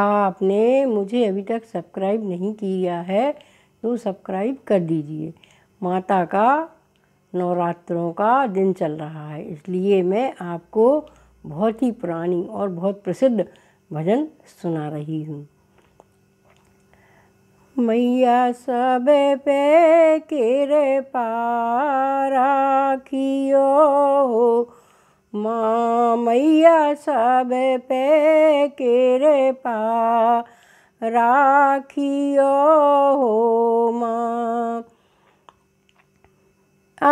आपने मुझे अभी तक सब्सक्राइब नहीं किया है तो सब्सक्राइब कर दीजिए माता का नवरात्रों का दिन चल रहा है इसलिए मैं आपको बहुत ही पुरानी और बहुत प्रसिद्ध भजन सुना रही हूँ मैया सब पे किरपा हो माँ मैया सब पे कृपा राखियो हो माँ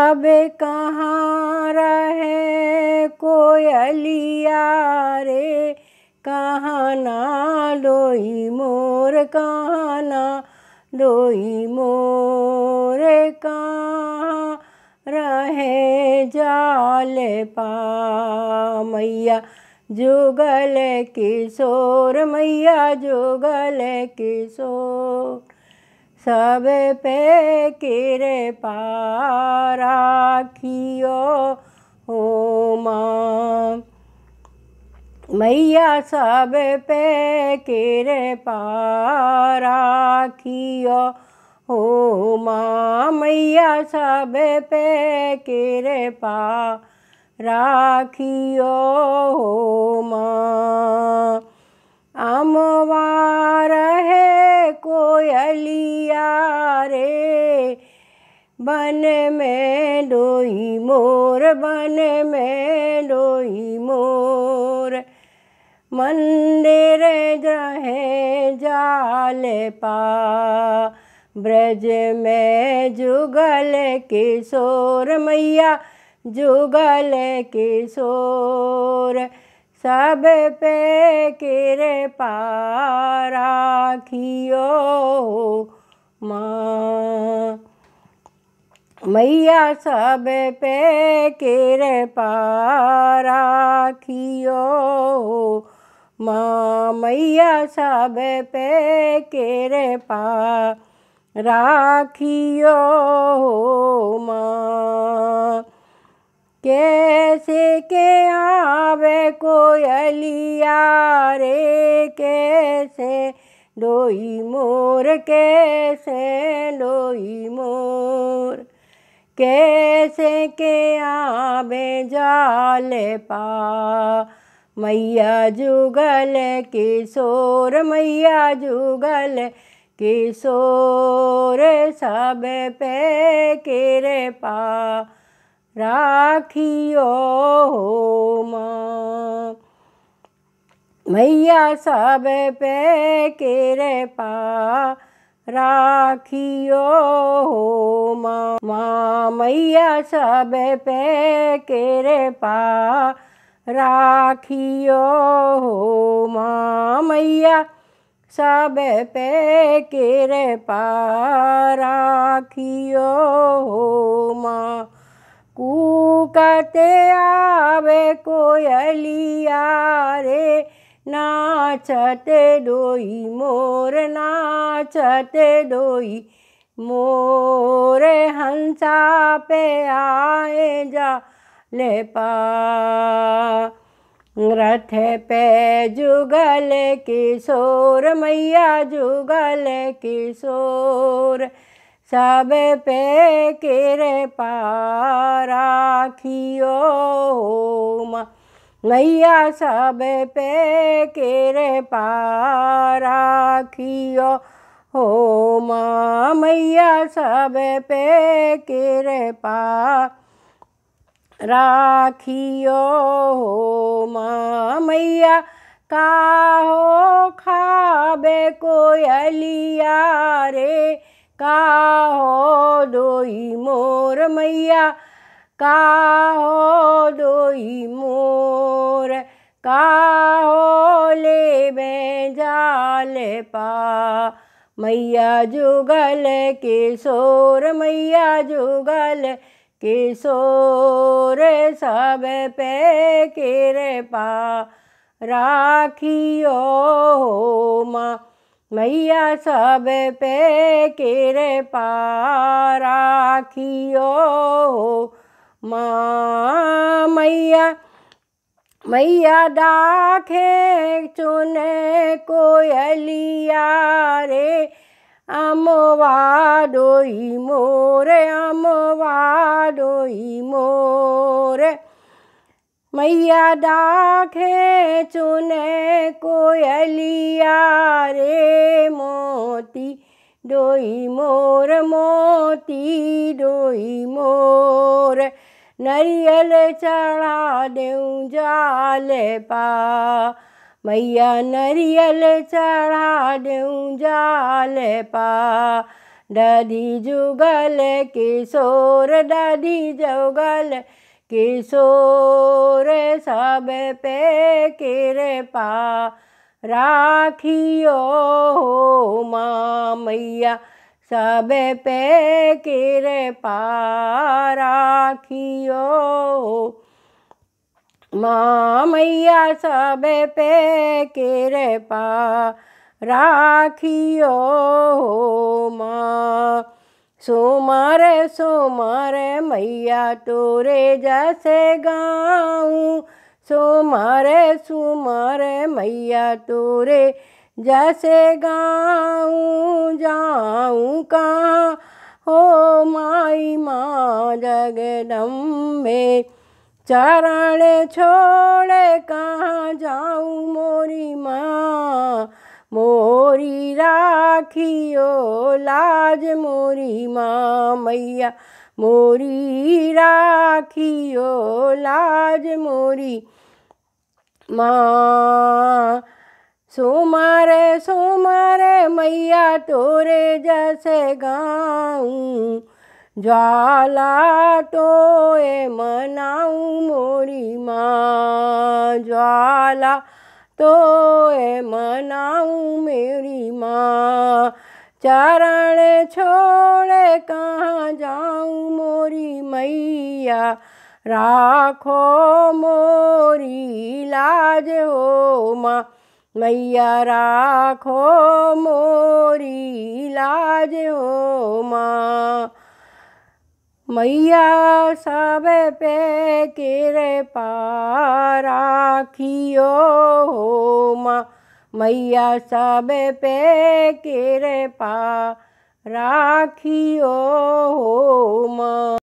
अब कहाँ रहे कोयलिया रे कहाँ ना लोई मोर कहाँ ना लोई मोर कहाँ रहे जाल पा मैया जुगल किशोर मैया जुगल किशोर सब पे किरे पाराखियो हो माँ मैया सब पे किरे पाराखियो हो माँ मैया सब पे कृपा राखियो हो माँ अमवार है कोयलिया रे बन में डोही मोर बन में डोही मोर मंदिर जहे जाल पा ब्रज में जुगल किशोर मैया जुगल किशोर सब पे कृपा राखियो माँ मैया सब पे कृपा राखियो माँ मैया सब पे कृपा राखियो माँ कैसे के आवे कोयलिया रे कैसे डोई मोर कैसे डोई मोर कैसे के आवे जाल पा मैया जुगल किशोर मैया जुगल किशोर सब पे कृपा राखियो हो माँ मैया सब पे कृपा राखियो हो माँ माँ मैया सब पे कृपा राखियो हो माँ मैया सब पे कृपा राखियो हो माँ कूकते आवे कोयलिया रे नाचते डोई मोर नाचते डोई मोरे हंसा पे आए जा ले पा रथ पे जुगल किशोर मैया जुगल किशोर सब पे किर पाराखियो मैया सब पे किर पाराखियो हो मैया सब पे किर पा राखियो हो माँ मैया हो खाबे कोयलिया रे काहो दोई मोर मैया हो दोई मोर हो ले जाल पा मैया जुगल के शोर मैया जुगल किशोर सब पे कृपा राखियो हो माँ मैया सब पे कृपा राखियो हो माँ मैया मैया डाखे चुने कोयलिया रे અમવા ડોઈ મોરે અમવા ડોઈ મોરે मैया डाके चुने कोयलिया रे मोती डोई मोर मोती डोई मोर नरियल चढ़ा देऊँ जाले पा मैया नरियल चढ़ा दूँ जाल पा दादी जुगल किशोर दादी जुगल किशोर सब पे कृपा राखियो हो माँ मैया सब पे कृपा राखियो मैया सब पे कृपा राखियो हो माँ सुमर सुमर मैया तोरे जैसे गाऊँ सुमर सुमर मैया तोरे जैसे गाऊँ जाऊँ कहाँ हो माई माँ जगदम्बे चरण छोड़े कहाँ जाऊँ मोरी माँ मोरी राखियो लाज मोरी माँ मैया मोरी राखियो लाज मोरी माँ सुमारे सोमारे मैया तोरे जैसे गाऊँ જ્વાલા તોએ મનાવું મોરી માં જ્વાલા તોએ મનાવું મેરી માં ચરણ છોડે કહા જાઉં મોરી મૈયા રાખો મોરી લાજ હો માં मैया राखो मोरी लाज हो माँ मैया सब पे कृपा राखियो हो माँ मैया सब पे कृपा राखियो हो माँ